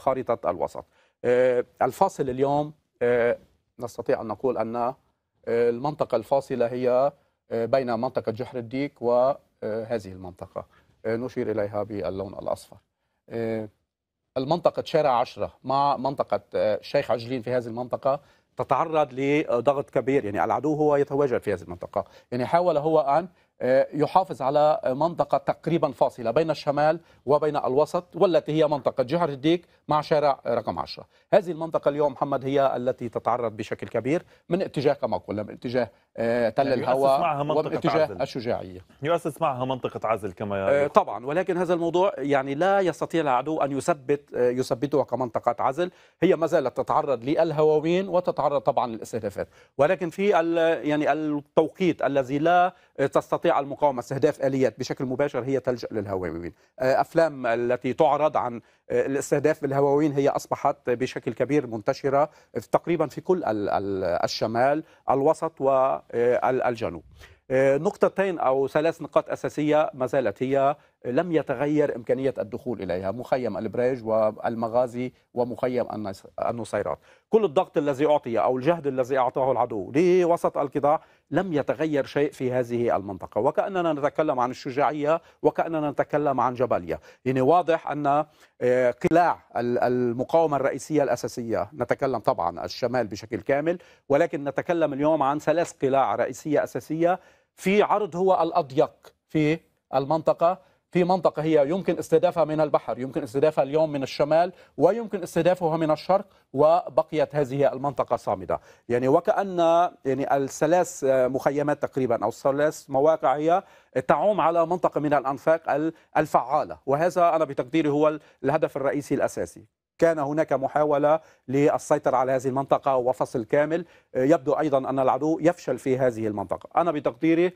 خارطة الوسط آه، الفاصل اليوم آه، نستطيع أن نقول أن آه، المنطقة الفاصلة هي بين منطقة جحر الديك وهذه المنطقة نشير إليها باللون الأصفر المنطقة شارع عشرة مع منطقة شيخ عجلين في هذه المنطقة تتعرض لضغط كبير يعني العدو هو يتواجد في هذه المنطقة يعني حاول هو أن يحافظ على منطقة تقريبا فاصلة بين الشمال وبين الوسط والتي هي منطقة جهر الديك مع شارع رقم 10 هذه المنطقة اليوم محمد هي التي تتعرض بشكل كبير من اتجاه كما قلنا من اتجاه آه، تل يعني الهواء واتجاه عزل. الشجاعيه يؤسس معها منطقه عزل كما يعني. طبعا ولكن هذا الموضوع يعني لا يستطيع العدو ان يثبت آه، يثبتها كمنطقه عزل هي ما زالت تتعرض للهواوين وتتعرض طبعا للاستهدافات ولكن في يعني التوقيت الذي لا تستطيع المقاومه استهداف اليات بشكل مباشر هي تلجا للهواوين افلام التي تعرض عن الاستهداف بالهواوين هي اصبحت بشكل كبير منتشره في تقريبا في كل الشمال الوسط والجنوب آه، نقطتين او ثلاث نقاط اساسيه ما زالت هي لم يتغير إمكانية الدخول إليها مخيم البريج والمغازي ومخيم النصيرات كل الضغط الذي أعطي أو الجهد الذي أعطاه العدو لوسط القطاع لم يتغير شيء في هذه المنطقة وكأننا نتكلم عن الشجاعية وكأننا نتكلم عن جباليا يعني واضح أن آه، قلاع المقاومة الرئيسية الأساسية نتكلم طبعا الشمال بشكل كامل ولكن نتكلم اليوم عن ثلاث قلاع رئيسية أساسية في عرض هو الأضيق في المنطقة في منطقة هي يمكن استهدافها من البحر يمكن استهدافها اليوم من الشمال ويمكن استهدافها من الشرق وبقيت هذه المنطقة صامدة يعني وكأن يعني الثلاث مخيمات تقريبا أو الثلاث مواقع هي تعوم على منطقة من الأنفاق الفعالة وهذا أنا بتقديري هو الهدف الرئيسي الأساسي كان هناك محاولة للسيطرة على هذه المنطقة وفصل كامل يبدو أيضا أن العدو يفشل في هذه المنطقة أنا بتقديري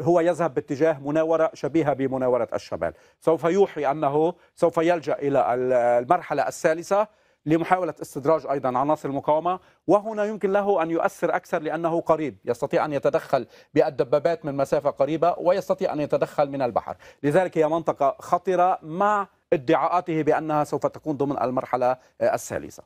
هو يذهب باتجاه مناورة شبيهة بمناورة الشمال سوف يوحي أنه سوف يلجأ إلى المرحلة الثالثة لمحاولة استدراج أيضا عناصر المقاومة وهنا يمكن له أن يؤثر أكثر لأنه قريب يستطيع أن يتدخل بالدبابات من مسافة قريبة ويستطيع أن يتدخل من البحر لذلك هي منطقة خطرة مع ادعاءاته بأنها سوف تكون ضمن المرحلة آه، الثالثة